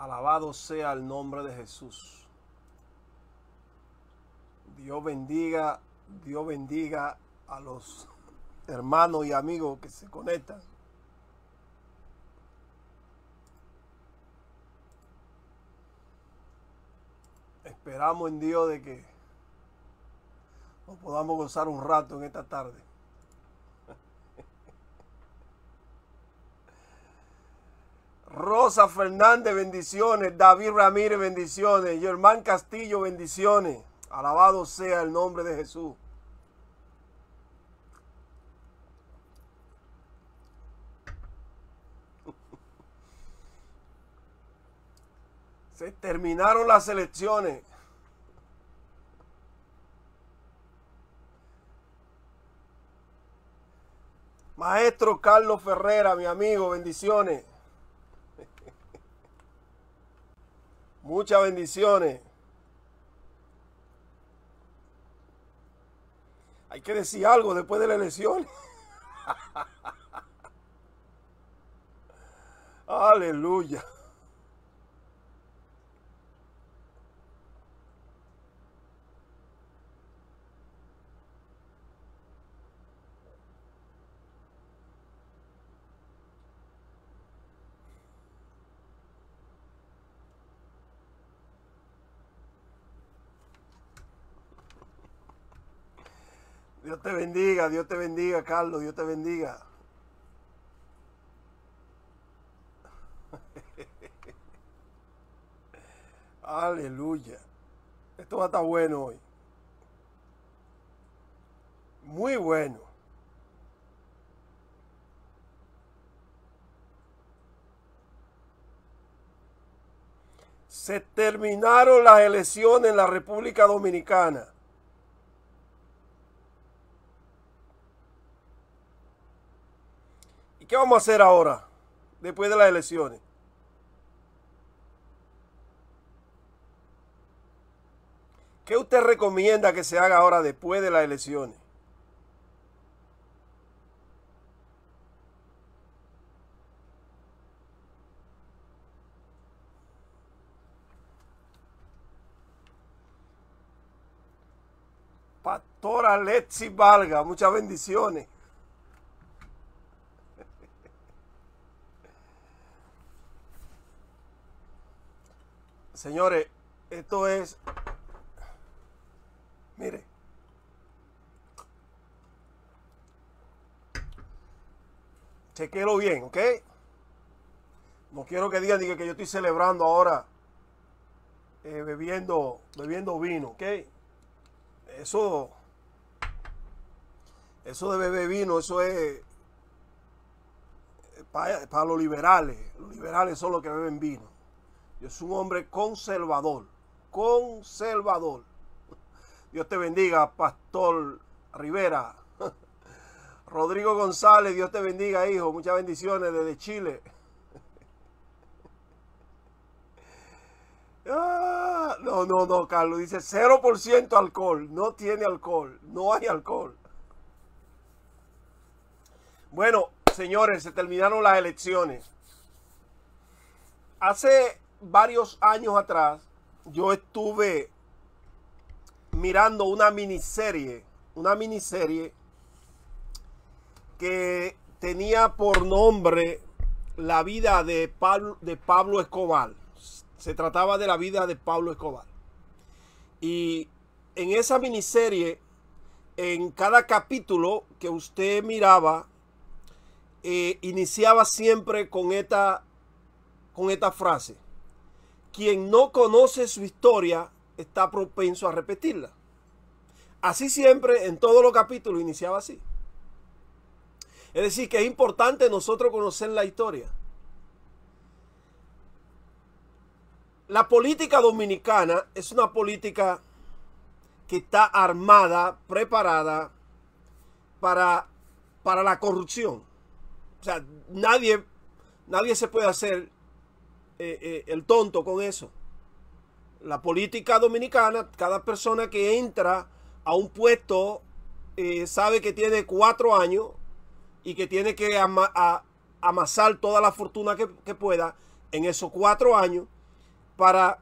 Alabado sea el nombre de Jesús. Dios bendiga, Dios bendiga a los hermanos y amigos que se conectan. Esperamos en Dios de que nos podamos gozar un rato en esta tarde. Rosa Fernández, bendiciones. David Ramírez, bendiciones. Germán Castillo, bendiciones. Alabado sea el nombre de Jesús. Se terminaron las elecciones. Maestro Carlos Ferrera, mi amigo, bendiciones. Muchas bendiciones. Hay que decir algo después de la elección. Aleluya. Dios te bendiga, Dios te bendiga, Carlos, Dios te bendiga. Aleluya. Esto va a estar bueno hoy. Muy bueno. Se terminaron las elecciones en la República Dominicana. ¿Qué vamos a hacer ahora, después de las elecciones? ¿Qué usted recomienda que se haga ahora después de las elecciones? Pastora Letzi Valga, muchas bendiciones. Señores, esto es... Mire. Chequelo bien, ¿ok? No quiero que digan, que yo estoy celebrando ahora eh, bebiendo, bebiendo vino, ¿ok? Eso... Eso de beber vino, eso es para, los liberales. Los liberales son los que beben vino. Yo es un hombre conservador, conservador. Dios te bendiga, Pastor Rivera. Rodrigo González, Dios te bendiga, hijo. Muchas bendiciones desde Chile. Ah, no, no, no, Carlos. Dice 0% alcohol. No tiene alcohol. No hay alcohol. Bueno, señores, se terminaron las elecciones. Hace varios años atrás, yo estuve mirando una miniserie, una miniserie que tenía por nombre la vida de Pablo, de Pablo Escobar. Se trataba de la vida de Pablo Escobar. Y en esa miniserie, en cada capítulo que usted miraba, eh, iniciaba siempre con esta, con esta frase quien no conoce su historia está propenso a repetirla. Así siempre, en todos los capítulos, iniciaba así. Es decir, que es importante nosotros conocer la historia. La política dominicana es una política que está armada, preparada para, para la corrupción. O sea, nadie, nadie se puede hacer eh, eh, el tonto con eso. La política dominicana, cada persona que entra a un puesto eh, sabe que tiene cuatro años y que tiene que amasar toda la fortuna que, pueda en esos cuatro años para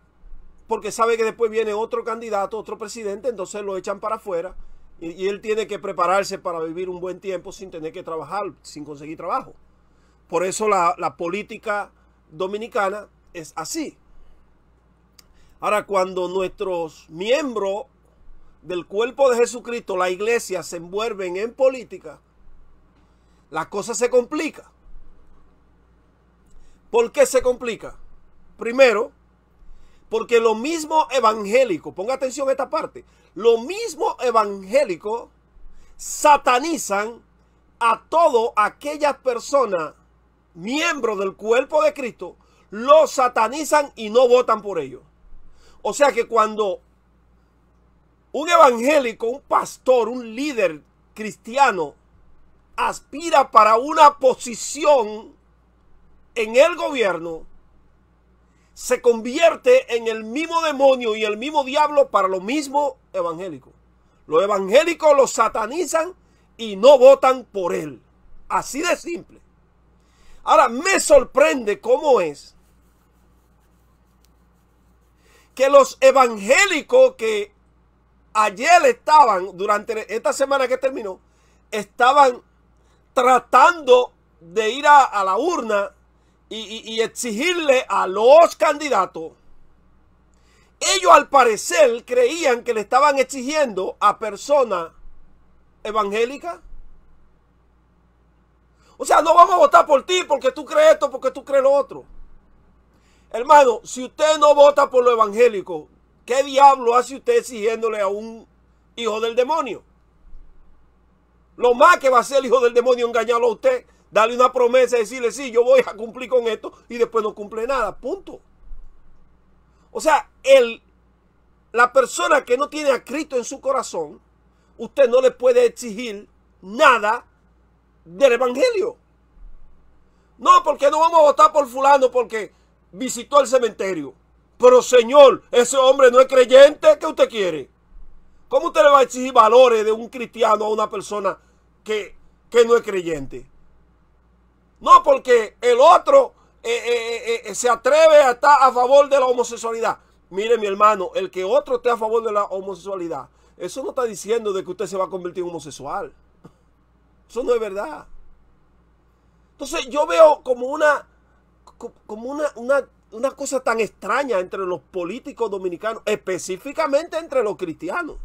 porque sabe que después viene otro candidato, otro presidente, entonces lo echan para afuera y, él tiene que prepararse para vivir un buen tiempo sin tener que trabajar, sin conseguir trabajo. Por eso la, la política dominicana es así. Ahora, cuando nuestros miembros del cuerpo de Jesucristo, la iglesia, se envuelven en política, la cosa se complica. ¿Por qué se complica? Primero, porque lo mismo evangélico, ponga atención a esta parte, lo mismo evangélico satanizan a todas aquellas personas miembro del cuerpo de Cristo, Lo satanizan y no votan por ellos. O sea que cuando un evangélico, un pastor, un líder cristiano aspira para una posición en el gobierno, se convierte en el mismo demonio y el mismo diablo para lo mismo evangélico. Los evangélicos los satanizan y no votan por él. Así de simple. Ahora, me sorprende cómo es que los evangélicos que ayer estaban, durante esta semana que terminó, estaban tratando de ir a, la urna y, y exigirle a los candidatos. Ellos al parecer creían que le estaban exigiendo a personas evangélicas o sea, no vamos a votar por ti porque tú crees esto, porque tú crees lo otro. Hermano, si usted no vota por lo evangélico, ¿qué diablo hace usted exigiéndole a un hijo del demonio? Lo más que va a hacer el hijo del demonio es engañarlo a usted, darle una promesa y decirle, sí, yo voy a cumplir con esto y después no cumple nada, punto. O sea, el, la persona que no tiene a Cristo en su corazón, usted no le puede exigir nada del Evangelio. No, porque no vamos a votar por fulano porque visitó el cementerio. Pero señor, ese hombre no es creyente, ¿qué usted quiere? ¿Cómo usted le va a exigir valores de un cristiano a una persona que, que no es creyente? No, porque el otro eh, eh, eh, se atreve a estar a favor de la homosexualidad. Mire, mi hermano, el que otro esté a favor de la homosexualidad, eso no está diciendo de que usted se va a convertir en homosexual. Eso no es verdad. Entonces yo veo como una, como una, cosa tan extraña entre los políticos dominicanos, específicamente entre los cristianos.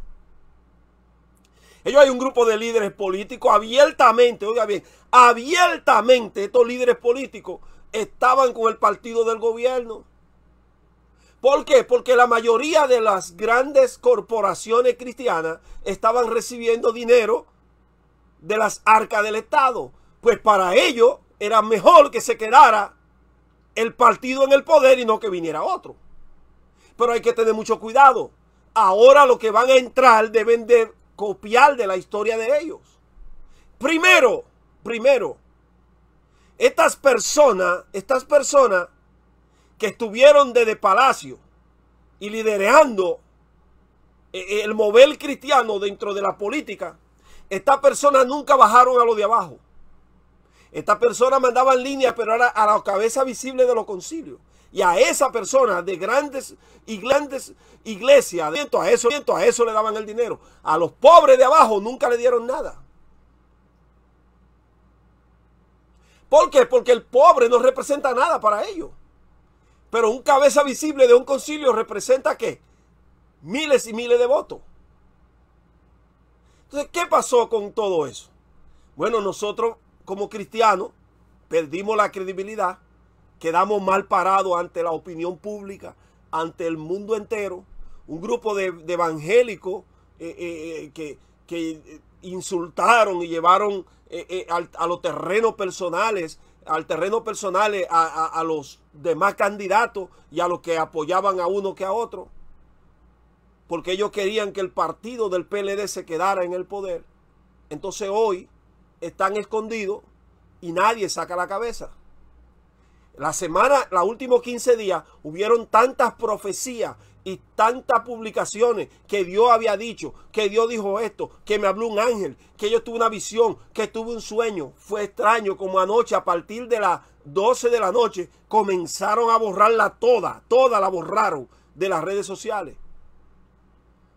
Ellos hay un grupo de líderes políticos abiertamente, oiga bien, abiertamente estos líderes políticos estaban con el partido del gobierno. ¿Por qué? Porque la mayoría de las grandes corporaciones cristianas estaban recibiendo dinero de las arcas del Estado. Pues para ello era mejor que se quedara el partido en el poder y no que viniera otro. Pero hay que tener mucho cuidado. Ahora lo que van a entrar deben de copiar de la historia de ellos. Primero, primero, estas personas, estas personas que estuvieron desde Palacio y liderando eh, el mover cristiano dentro de la política, estas personas nunca bajaron a lo de abajo. Estas personas mandaban líneas, pero era a la cabeza visible de los concilios. Y a esa persona de grandes, y grandes iglesias, a eso, a eso le daban el dinero. A los pobres de abajo nunca le dieron nada. ¿Por qué? Porque el pobre no representa nada para ellos. Pero un cabeza visible de un concilio representa qué? Miles y miles de votos. ¿qué pasó con todo eso? Bueno, nosotros como cristianos perdimos la credibilidad, quedamos mal parados ante la opinión pública, ante el mundo entero, un grupo de, evangélicos eh, eh, eh, que, insultaron y llevaron a los terrenos personales, al terreno personal a los demás candidatos y a los que apoyaban a uno que a otro porque ellos querían que el partido del PLD se quedara en el poder. Entonces hoy están escondidos y nadie saca la cabeza. La semana, los últimos 15 días, hubieron tantas profecías y tantas publicaciones que Dios había dicho, que Dios dijo esto, que me habló un ángel, que yo tuve una visión, que tuve un sueño. Fue extraño como anoche a partir de las 12 de la noche comenzaron a borrarla toda, toda la borraron de las redes sociales.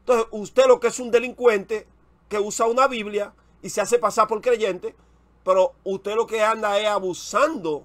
Entonces, usted lo que es un delincuente que usa una Biblia y se hace pasar por creyente, pero usted lo que anda es abusando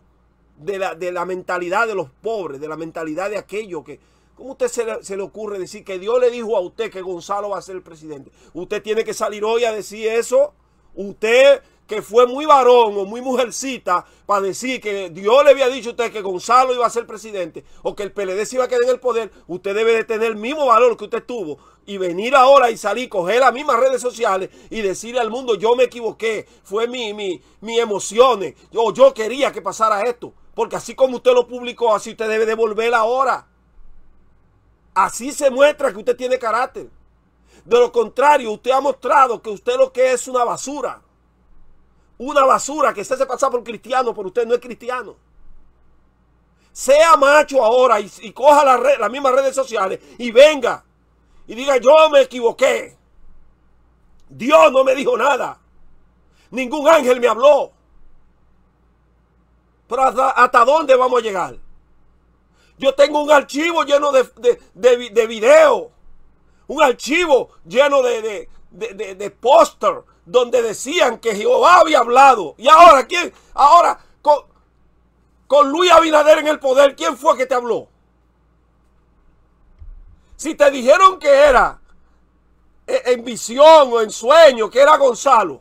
de la, mentalidad de los pobres, de la mentalidad de aquello que... ¿Cómo usted se le, se le ocurre decir que Dios le dijo a usted que Gonzalo va a ser el presidente? Usted tiene que salir hoy a decir eso. Usted que fue muy varón o muy mujercita para decir que Dios le había dicho a usted que Gonzalo iba a ser presidente o que el PLD se iba a quedar en el poder, usted debe de tener el mismo valor que usted tuvo y venir ahora y salir, coger las mismas redes sociales y decirle al mundo, yo me equivoqué, fue mi, mi, emociones, yo, yo quería que pasara esto, porque así como usted lo publicó, así usted debe devolver ahora. Así se muestra que usted tiene carácter. De lo contrario, usted ha mostrado que usted lo que es una basura una basura que usted se pasa por cristiano, por usted no es cristiano. Sea macho ahora y, coja las mismas redes sociales y venga y diga yo me equivoqué. Dios no me dijo nada. Ningún ángel me habló. Pero hasta, dónde vamos a llegar? Yo tengo un archivo lleno de, de, video. Un archivo lleno de, de, de póster donde decían que Jehová había hablado. ¿Y ahora quién? Ahora con, Luis Abinader en el poder, ¿quién fue que te habló? Si te dijeron que era eh, en visión o en sueño, que era Gonzalo.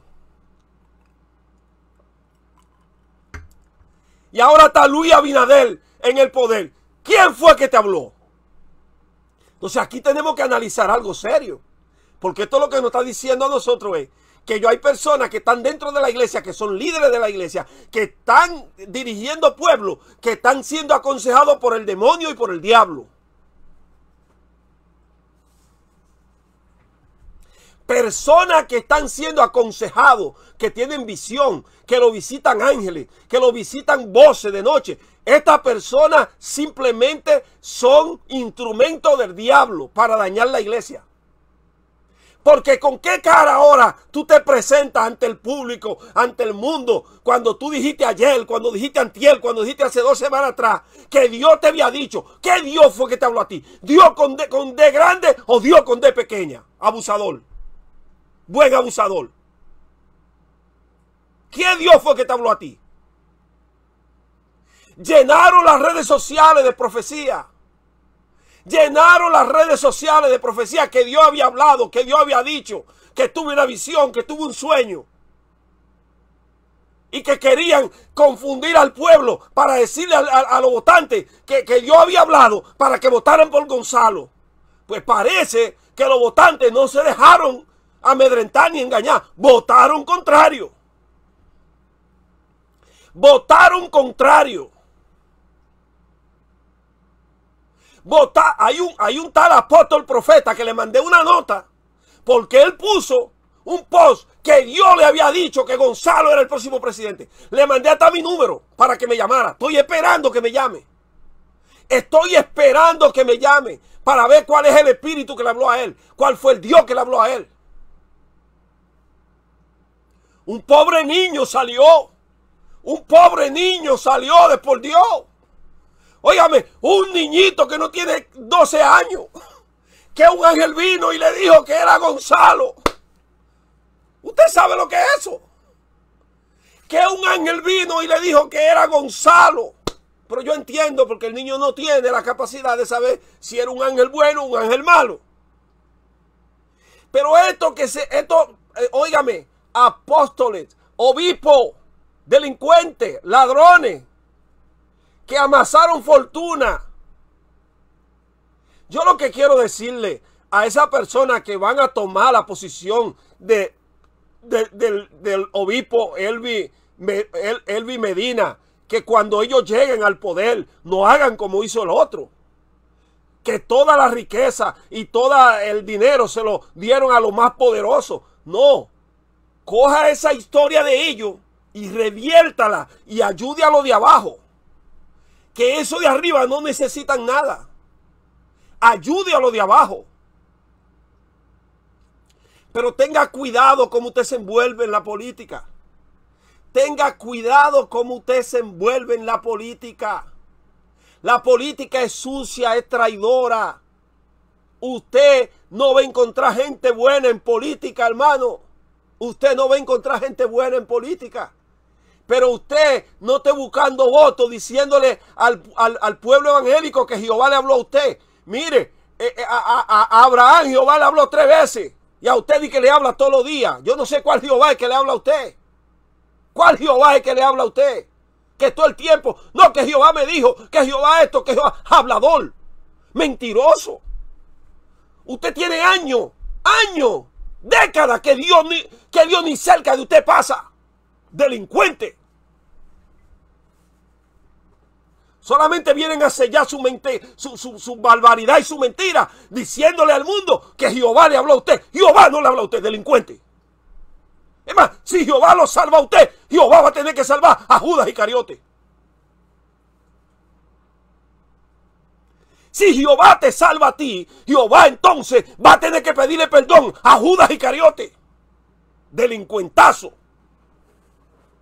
Y ahora está Luis Abinader en el poder. ¿Quién fue que te habló? Entonces aquí tenemos que analizar algo serio. Porque esto lo que nos está diciendo a nosotros es que yo hay personas que están dentro de la iglesia, que son líderes de la iglesia, que están dirigiendo pueblos, que están siendo aconsejados por el demonio y por el diablo. personas que están siendo aconsejados, que tienen visión, que lo visitan ángeles, que lo visitan voces de noche. Estas personas simplemente son instrumentos del diablo para dañar la iglesia. Porque con qué cara ahora tú te presentas ante el público, ante el mundo, cuando tú dijiste ayer, cuando dijiste antier, cuando dijiste hace dos semanas atrás, que Dios te había dicho, ¿Qué Dios fue que te habló a ti, Dios con de con D grande o Dios con D pequeña, abusador, buen abusador. ¿Qué Dios fue que te habló a ti? Llenaron las redes sociales de profecía. Llenaron las redes sociales de profecía que Dios había hablado, que Dios había dicho, que tuve una visión, que tuve un sueño. Y que querían confundir al pueblo para decirle a, los votantes que, que Dios había hablado para que votaran por Gonzalo. Pues parece que los votantes no se dejaron amedrentar ni engañar. Votaron contrario. Votaron contrario. Hay un, hay un tal apóstol profeta que le mandé una nota porque él puso un post que Dios le había dicho que Gonzalo era el próximo presidente. Le mandé hasta mi número para que me llamara. Estoy esperando que me llame. Estoy esperando que me llame para ver cuál es el espíritu que le habló a él, cuál fue el Dios que le habló a él. Un pobre niño salió, un pobre niño salió de por Dios. Óigame, un niñito que no tiene 12 años, que un ángel vino y le dijo que era Gonzalo. ¿Usted sabe lo que es eso? Que un ángel vino y le dijo que era Gonzalo. Pero yo entiendo porque el niño no tiene la capacidad de saber si era un ángel bueno o un ángel malo. Pero esto que se, esto, eh, óigame, apóstoles, obispos, delincuentes, ladrones, que amasaron fortuna. Yo lo que quiero decirle a esa persona que van a tomar la posición de, del, obispo Elvi, Elvi Medina, que cuando ellos lleguen al poder no hagan como hizo el otro. Que toda la riqueza y todo el dinero se lo dieron a los más poderosos. No, coja esa historia de ellos y reviértala y ayude a los de abajo que eso de arriba no necesitan nada. Ayude a lo de abajo. Pero tenga cuidado cómo usted se envuelve en la política. Tenga cuidado cómo usted se envuelve en la política. La política es sucia, es traidora. Usted no va a encontrar gente buena en política, hermano. Usted no va a encontrar gente buena en política. Pero usted no esté buscando votos diciéndole al, pueblo evangélico que Jehová le habló a usted. Mire, eh, eh, a, Abraham Jehová le habló tres veces. Y a usted y que le habla todos los días. Yo no sé cuál Jehová es que le habla a usted. ¿Cuál Jehová es que le habla a usted? Que todo el tiempo. No, que Jehová me dijo. Que Jehová esto. Que Jehová. Hablador. Mentiroso. Usted tiene años. Años. Décadas que Dios que Dios ni cerca de usted pasa. Delincuente. Solamente vienen a sellar su, mente, su, barbaridad y su mentira, diciéndole al mundo que Jehová le habló a usted. Jehová no le habló a usted, delincuente. Es más, si Jehová lo salva a usted, Jehová va a tener que salvar a Judas y Cariote. Si Jehová te salva a ti, Jehová entonces va a tener que pedirle perdón a Judas y Cariote. Delincuentazo.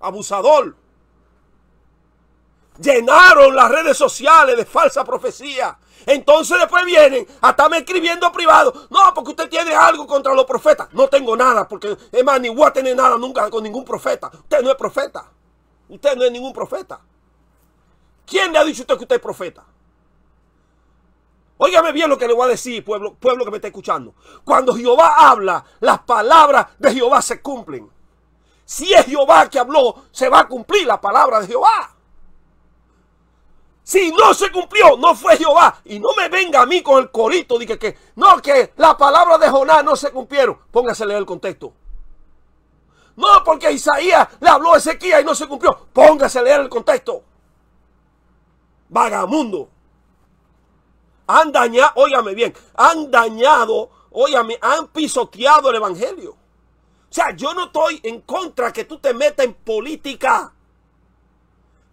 Abusador llenaron las redes sociales de falsa profecía. Entonces después vienen a estarme escribiendo privado. No, porque usted tiene algo contra los profetas. No tengo nada, porque es más, ni voy a tener nada nunca con ningún profeta. Usted no es profeta. Usted no es ningún profeta. ¿Quién le ha dicho a usted que usted es profeta? Óigame bien lo que le voy a decir, pueblo, pueblo que me está escuchando. Cuando Jehová habla, las palabras de Jehová se cumplen. Si es Jehová que habló, se va a cumplir la palabra de Jehová. Si no se cumplió, no fue Jehová. Y no me venga a mí con el corito dije que, no, que la palabra de Jonás no se cumplieron. Póngase a leer el contexto. No, porque Isaías le habló a Ezequiel y no se cumplió. Póngase a leer el contexto. Vagamundo. Han dañado, óigame bien, han dañado, óigame, han pisoteado el evangelio. O sea, yo no estoy en contra que tú te metas en política.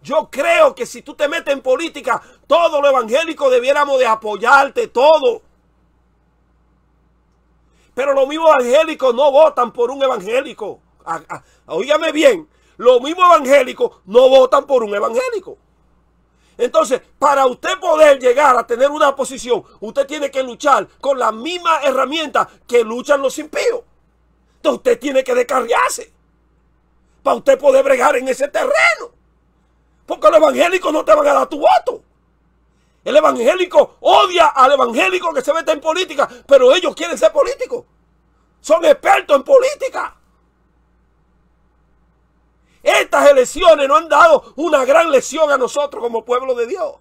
Yo creo que si tú te metes en política, todo lo evangélico debiéramos de apoyarte, todo. Pero los mismos evangélicos no votan por un evangélico. Óigame bien, los mismos evangélicos no votan por un evangélico. Entonces, para usted poder llegar a tener una posición, usted tiene que luchar con la misma herramienta que luchan los impíos. Entonces, usted tiene que descarriarse para usted poder bregar en ese terreno. Porque los evangélicos no te van a dar tu voto. El evangélico odia al evangélico que se mete en política, pero ellos quieren ser políticos. Son expertos en política. Estas elecciones no han dado una gran lección a nosotros como pueblo de Dios.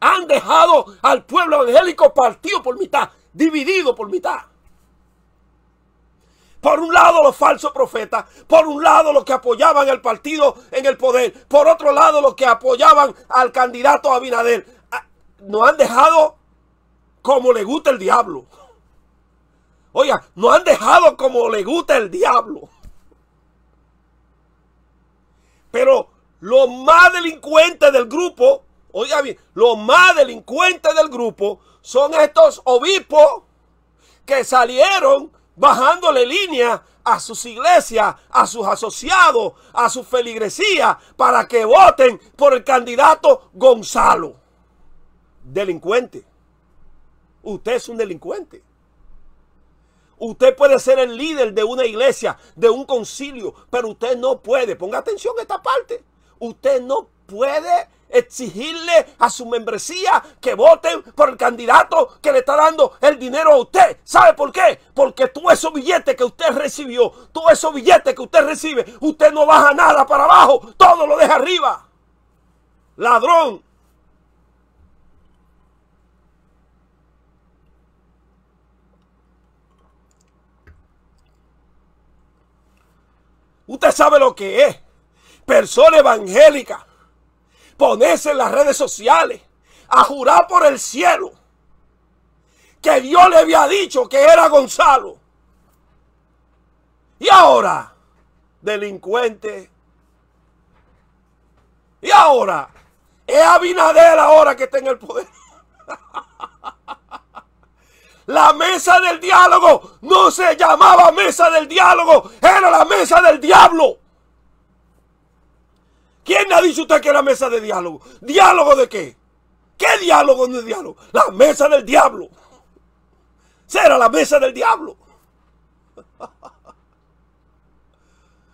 Han dejado al pueblo evangélico partido por mitad, dividido por mitad. Por un lado los falsos profetas, por un lado los que apoyaban al partido en el poder, por otro lado los que apoyaban al candidato Abinader. Ah, no han dejado como le gusta el diablo. Oiga, no han dejado como le gusta el diablo. Pero los más delincuentes del grupo, oiga bien, los más delincuentes del grupo son estos obispos que salieron bajándole línea a sus iglesias, a sus asociados, a su feligresía, para que voten por el candidato Gonzalo. Delincuente. Usted es un delincuente. Usted puede ser el líder de una iglesia, de un concilio, pero usted no puede. Ponga atención a esta parte. Usted no puede exigirle a su membresía que voten por el candidato que le está dando el dinero a usted. ¿Sabe por qué? Porque todos esos billetes que usted recibió, todos esos billetes que usted recibe, usted no baja nada para abajo, todo lo deja arriba. Ladrón. Usted sabe lo que es. Persona evangélica ponerse en las redes sociales a jurar por el cielo que Dios le había dicho que era Gonzalo. Y ahora, delincuente. Y ahora, es Abinader ahora que está en el poder. La mesa del diálogo no se llamaba mesa del diálogo, era la mesa del diablo. ¿Quién ha dicho usted que era mesa de diálogo? ¿Diálogo de qué? ¿Qué diálogo de diálogo? La mesa del diablo. Será la mesa del diablo.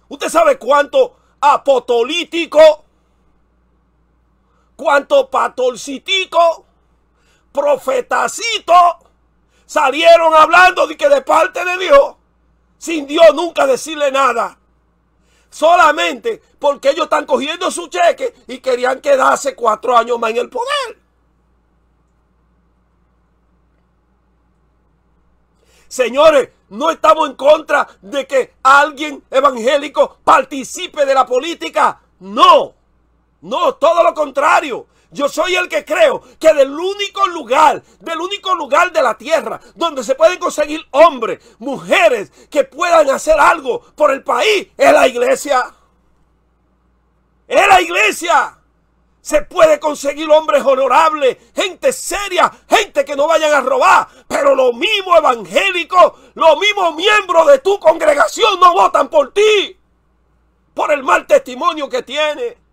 Usted sabe cuánto apotolítico, cuánto patolcitico, profetacito salieron hablando de que de parte de Dios, sin Dios nunca decirle nada solamente porque ellos están cogiendo su cheque y querían quedarse cuatro años más en el poder. Señores, no estamos en contra de que alguien evangélico participe de la política. No, no, todo lo contrario. Yo soy el que creo que del único lugar, del único lugar de la tierra donde se pueden conseguir hombres, mujeres que puedan hacer algo por el país, es la iglesia. Es la iglesia. Se puede conseguir hombres honorables, gente seria, gente que no vayan a robar. Pero los mismos evangélicos, los mismos miembros de tu congregación no votan por ti. Por el mal testimonio que tiene.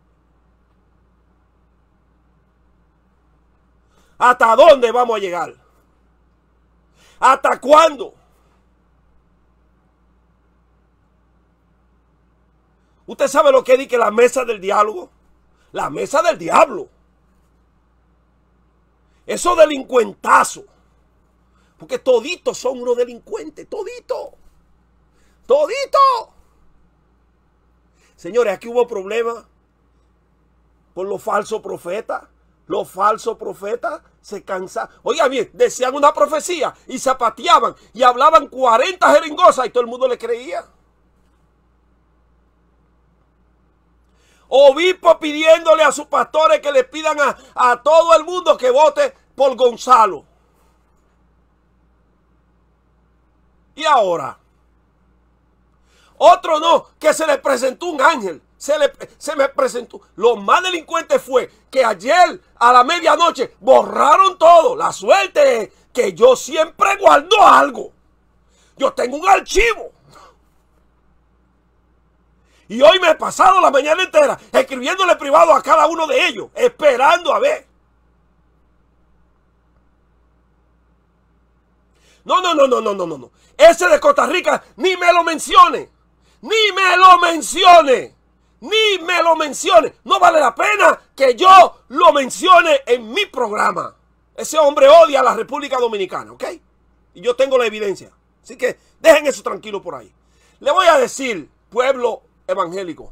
¿Hasta dónde vamos a llegar? ¿Hasta cuándo? ¿Usted sabe lo que dice la mesa del diálogo? La mesa del diablo. Eso delincuentazo. Porque toditos son unos delincuentes. Todito. Todito. Señores, aquí hubo problemas por los falsos profetas. Los falsos profetas se cansaban. Oiga bien, decían una profecía y zapateaban y hablaban 40 jeringosas y todo el mundo le creía. Obispo pidiéndole a sus pastores que le pidan a, a todo el mundo que vote por Gonzalo. Y ahora, otro no, que se le presentó un ángel se, me presentó. Lo más delincuente fue que ayer a la medianoche borraron todo. La suerte es que yo siempre guardo algo. Yo tengo un archivo. Y hoy me he pasado la mañana entera escribiéndole privado a cada uno de ellos, esperando a ver. No, no, no, no, no, no, no. Ese de Costa Rica ni me lo mencione. Ni me lo mencione ni me lo mencione. No vale la pena que yo lo mencione en mi programa. Ese hombre odia a la República Dominicana, ¿ok? Y yo tengo la evidencia. Así que dejen eso tranquilo por ahí. Le voy a decir, pueblo evangélico,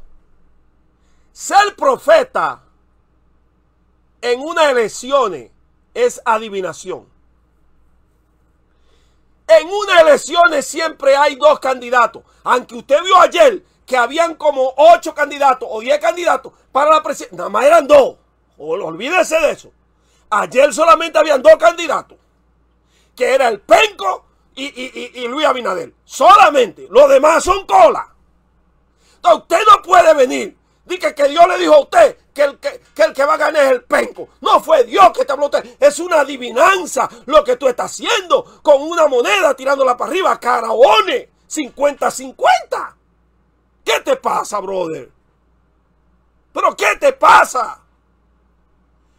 ser profeta en una elección es adivinación. En una elección siempre hay dos candidatos. Aunque usted vio ayer que habían como ocho candidatos o diez candidatos para la presidencia. Nada más eran dos. Olvídese de eso. Ayer solamente habían dos candidatos. Que era el Penco y, Luis Abinader. Solamente. Los demás son cola. usted no puede venir. Dice que Dios le dijo a usted que el que, el que va a ganar es el penco. No fue Dios que te habló Es una adivinanza lo que tú estás haciendo con una moneda tirándola para arriba. Caraones. 50-50. ¿Qué te pasa, brother? ¿Pero qué te pasa?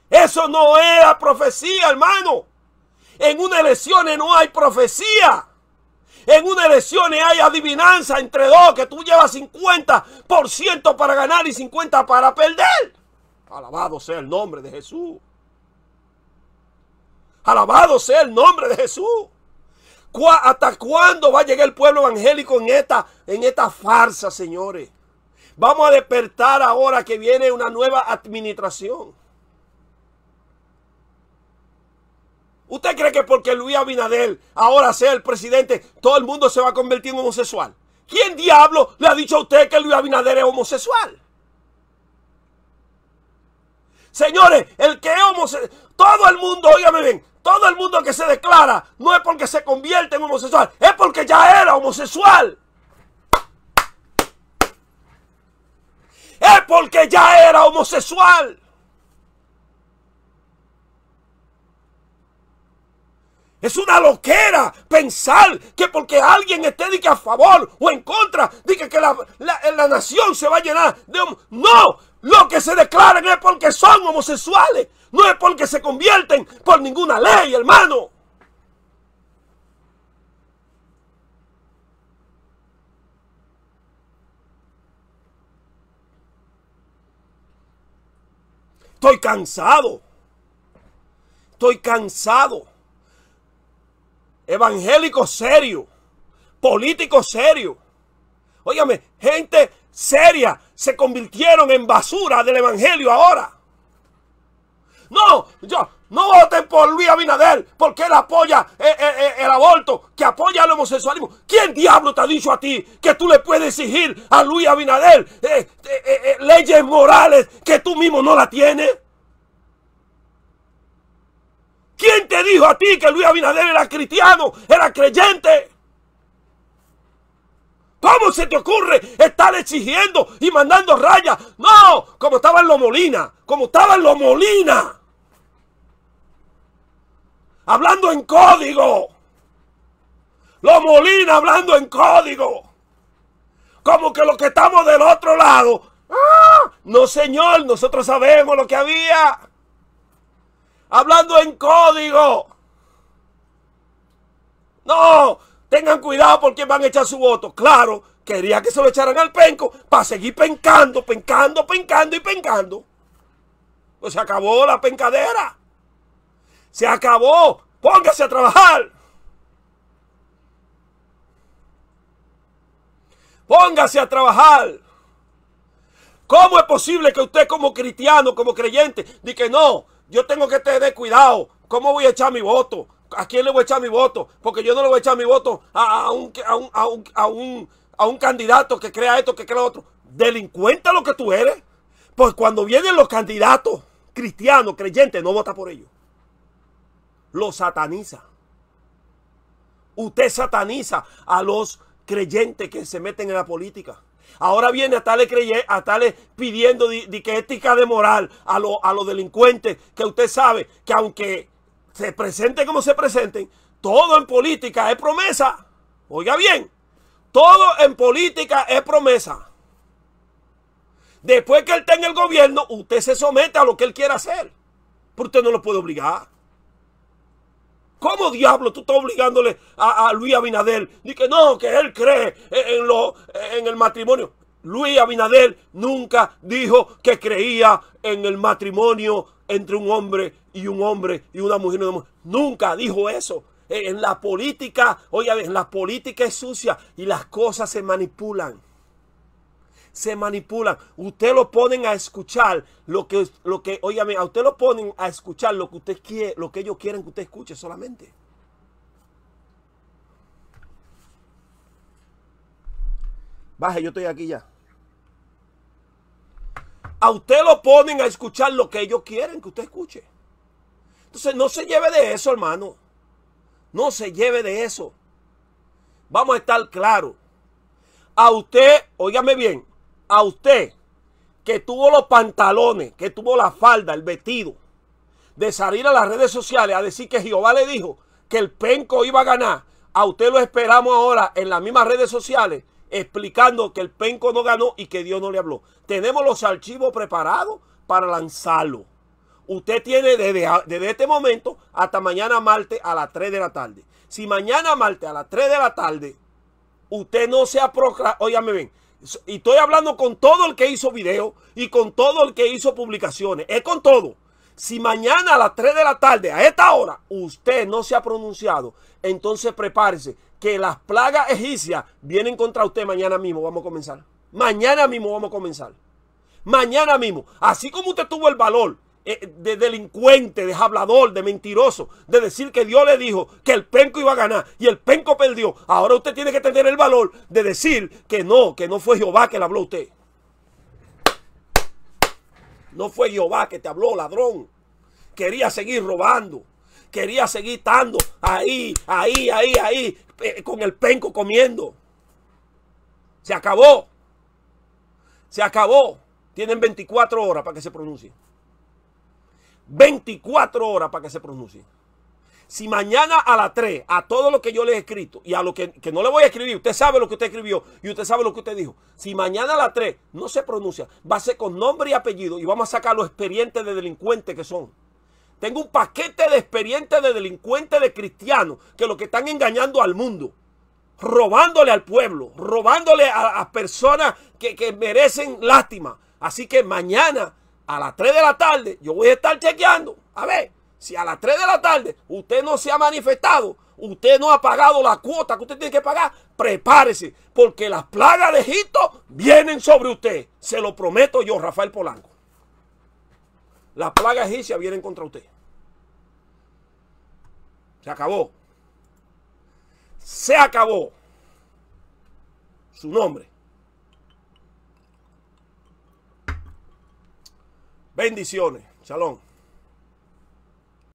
Eso no era profecía, hermano. En una elección no hay profecía. En una elección hay adivinanza entre dos, que tú llevas 50% para ganar y 50% para perder. Alabado sea el nombre de Jesús. Alabado sea el nombre de Jesús. ¿Hasta cuándo va a llegar el pueblo evangélico en esta, en esta farsa, señores? Vamos a despertar ahora que viene una nueva administración. ¿Usted cree que porque Luis Abinadel ahora sea el presidente, todo el mundo se va a convertir en homosexual? ¿Quién diablo le ha dicho a usted que Luis Abinader es homosexual? Señores, el que es homosexual, todo el mundo, óigame bien, todo el mundo que se declara no es porque se convierte en homosexual, es porque ya era homosexual. Es porque ya era homosexual. Es una loquera pensar que porque alguien esté de a favor o en contra, diga que, la, nación se va a llenar de... No, lo que se declaran es porque son homosexuales. No es porque se convierten por ninguna ley, hermano. Estoy cansado. Estoy cansado. Evangélico serio. Político serio. Óigame, gente seria. Se convirtieron en basura del evangelio ahora. No, yo, no voten por Luis Abinader porque él apoya eh, eh, eh, el, aborto, que apoya el homosexualismo. ¿Quién diablo te ha dicho a ti que tú le puedes exigir a Luis Abinader leyes morales que tú mismo no la tienes? ¿Quién te dijo a ti que Luis Abinader era cristiano, era creyente? ¿Cómo se te ocurre estar exigiendo y mandando rayas? No, como estaba los Molina, como estaba los Molina. Hablando en código. Los Molina hablando en código. Como que los que estamos del otro lado. ¡ah! No, señor, nosotros sabemos lo que había. Hablando en código. No, Tengan cuidado porque van a echar su voto. Claro, quería que se lo echaran al penco para seguir pencando, pencando, pencando y pencando. Pues se acabó la pencadera. Se acabó. Póngase a trabajar. Póngase a trabajar. ¿Cómo es posible que usted como cristiano, como creyente, diga que no, yo tengo que tener cuidado? ¿Cómo voy a echar mi voto? ¿A quién le voy a echar mi voto? Porque yo no le voy a echar mi voto a, un, a, un, candidato que crea esto, que crea otro. Delincuente lo que tú eres. Pues cuando vienen los candidatos cristianos, creyentes, no vota por ellos. Los sataniza. Usted sataniza a los creyentes que se meten en la política. Ahora viene a estarle, a pidiendo ética de moral a, a los delincuentes, que usted sabe que aunque se presenten como se presenten, todo en política es promesa. Oiga bien, todo en política es promesa. Después que él tenga el gobierno, usted se somete a lo que él quiera hacer. Porque usted no lo puede obligar. ¿Cómo diablo tú estás obligándole a, a Luis Abinader? Ni que no, que él cree en, lo, en el matrimonio. Luis Abinader nunca dijo que creía en el matrimonio entre un hombre y un hombre y una mujer y una mujer. Nunca dijo eso. E, en la política, oye, la política es sucia y las cosas se manipulan. Se manipulan. Usted lo ponen a escuchar lo que, lo que, a usted lo ponen a escuchar lo que usted quiere, lo que ellos quieren que usted escuche solamente. Baje, yo estoy aquí ya a usted lo ponen a escuchar lo que ellos quieren que usted escuche. Entonces no se lleve de eso, hermano. No se lleve de eso. Vamos a estar claros. A usted, óigame bien, a usted que tuvo los pantalones, que tuvo la falda, el vestido, de salir a las redes sociales a decir que Jehová le dijo que el penco iba a ganar, a usted lo esperamos ahora en las mismas redes sociales explicando que el penco no ganó y que Dios no le habló. Tenemos los archivos preparados para lanzarlo. Usted tiene desde, desde este momento hasta mañana martes a las 3 de la tarde. Si mañana martes a las 3 de la tarde usted no se ha proclamado, ven, y estoy hablando con todo el que hizo video y con todo el que hizo publicaciones, es con todo. Si mañana a las 3 de la tarde, a esta hora, usted no se ha pronunciado, entonces prepárese que las plagas egipcias vienen contra usted mañana mismo. Vamos a comenzar. Mañana mismo vamos a comenzar. Mañana mismo. Así como usted tuvo el valor eh, de delincuente, de hablador, de mentiroso, de decir que Dios le dijo que el penco iba a ganar y el penco perdió. Ahora usted tiene que tener el valor de decir que no, que no fue Jehová que le habló a usted. No fue Jehová que te habló, ladrón. Quería seguir robando. Quería seguir estando ahí, ahí, ahí, ahí. Eh, con el penco comiendo. Se acabó. Se acabó. Tienen 24 horas para que se pronuncie. 24 horas para que se pronuncie. Si mañana a las 3, a todo lo que yo le he escrito y a lo que, que, no le voy a escribir, usted sabe lo que usted escribió y usted sabe lo que usted dijo. Si mañana a las 3 no se pronuncia, va a ser con nombre y apellido y vamos a sacar los expedientes de delincuentes que son. Tengo un paquete de experiencias de delincuentes, de cristianos, que lo que están engañando al mundo, robándole al pueblo, robándole a, personas que, que merecen lástima. Así que mañana a las 3 de la tarde yo voy a estar chequeando. A ver, si a las 3 de la tarde usted no se ha manifestado, usted no ha pagado la cuota que usted tiene que pagar, prepárese, porque las plagas de Egipto vienen sobre usted. Se lo prometo yo, Rafael Polanco. Las plagas egipcias vienen contra usted. Se acabó. Se acabó. Su nombre. Bendiciones. Salón.